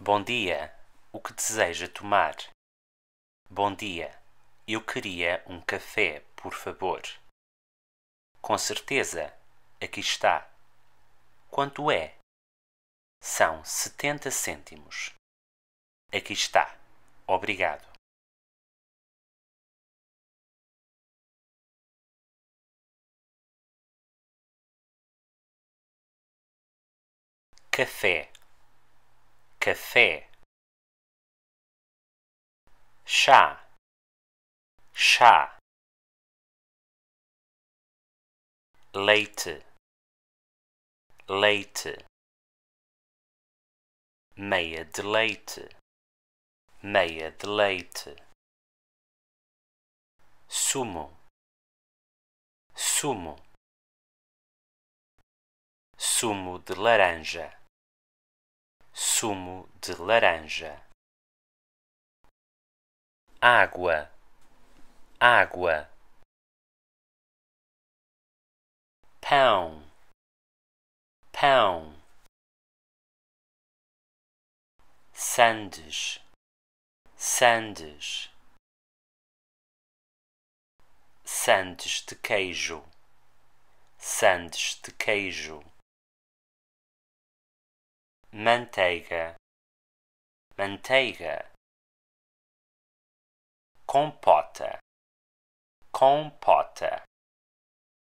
Bom dia, o que deseja tomar? Bom dia, eu queria um café, por favor. Com certeza, aqui está. Quanto é? São 70 cêntimos. Aqui está. Obrigado. Café café, chá, chá, leite, leite, meia de leite, meia de leite, sumo, sumo, sumo de laranja sumo de laranja, água, água, pão, pão, sandes, sandes, sandes de queijo, sandes de queijo manteiga, manteiga, compota, compota.